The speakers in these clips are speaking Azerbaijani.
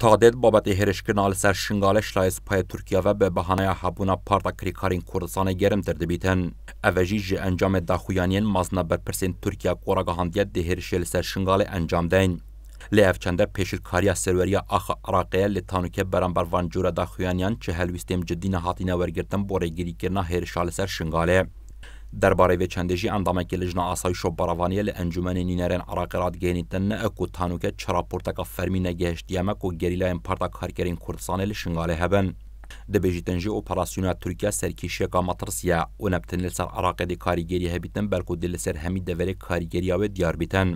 Tadet babeti herişkirna li ser şingaleş la espaya Türkiye ve be bahanaya habuna parta krikarên Kurdistanê gerimtir dibitin. Ev jî ji encamê daxuyaniyên mazna berpirsên Türkiye Koragahandiye di herişê li ser şingalê encam deyn. Li ev çende pêşîrkariya serweriya axa Iraqê li tanûkê beramber van cûra daxuyaniyan çi helwîstêm cidî nehatîne wergirtin bo rêgirîkirina herişa li ser şingalê. دەربارەی وێچەندێژی ئەندامێکی لەژنە ئاسایش و بەڕوانە لە ئەنجومی نینەرێن عراقرات گەێنیتن نە ئەک و تانوکە چراپۆرتەکە فەرمی نەگەشتیەمەک و گەریلایەن پارتا کارکەرین کوردستانی لە شنگالێ هەبن. دەبێژیتەنجی ئۆپەراسسیۆنا تورکیا سەرکیشیەکە مەترسیە و نەبتن لەسەر عراقەدی کاریگەری هەبیتن بەرکودی لەسەر هەمی دەوەرێک کاریگەریاوێ دیاربیتەن.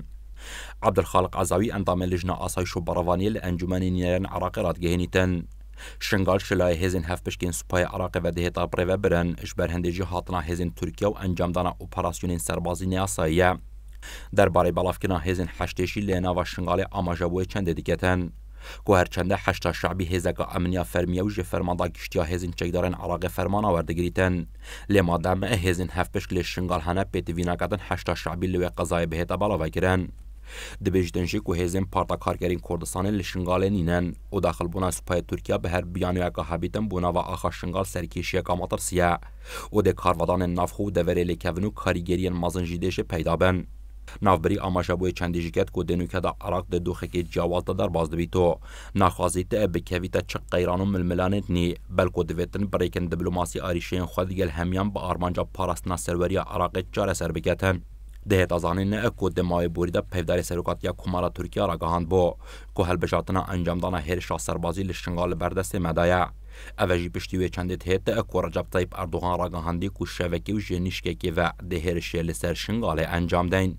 عبدالخالق ئازاوی ئەندامە لژنە ئاسایش و بەڕوانە لە ئەنجومی نینەرێن عراقی ڕاتگەێنیتن. Şingal şilayê hêzên hevpiştên Supayê Iraqê ve dihêta birêve birin ji berhindêjî hatina hêzên Tirkiye û encamdana operasyonên serbazî Niyasayê ye. Derbarê balafkirina hêzên heştêşî lê nava şingalê amajebûyê çendê diketin. Ku herçende heşta şeعبî hêzeka emniya fermiye û ji fermanda giştiya hêzên çekdarên Iraqê fermana werdigirîtin. Lê madame hêzên hevpişk lê şingal hene pêtîvînakatin heşta şeعبî li wê qezayê bihêta balava kirin. Dibêjin jî ku hêzên Pardakargerên Kurdistanê li şingalê nînen û daxilbûna Supayê Tirkiya bi her biyanûya qehebîtin bû nava axa şingal serkêşiya Qamatirsiye û dê karvadanên navxu û deverê lêkevin û karîgeriyên mazin jî dê jê peyda bin. Navberî amaşabûyê çendî jiket ku dênûkê de Iraq di duxekê ciyawaz de derbas dibîto. Naxwazî te e bikevîte çi qeyran û milmilanê nî, belko divêtin birêkên diplomasî arîşeyên xwe digel hemyan bi armanca parastina serweriya Iraqê çareser biketin. دهێت ئەزانین ئە کۆ دەمای بوریدە پەیداری سەرکاتیا کومارە تورکیا ڕگەهاند بۆ کۆ هەلبژاتنە ئەنجامدانە هێرشا سەربازی لە شنگال بەردەستێ مەدایە. ئەڤژی پشتی اکو رجب طیب اردوغان را تایب که شوکی و جنیشکی و ژێنیشکێکی ڤە دەهێرشێ شنگاله شنگالێ انجام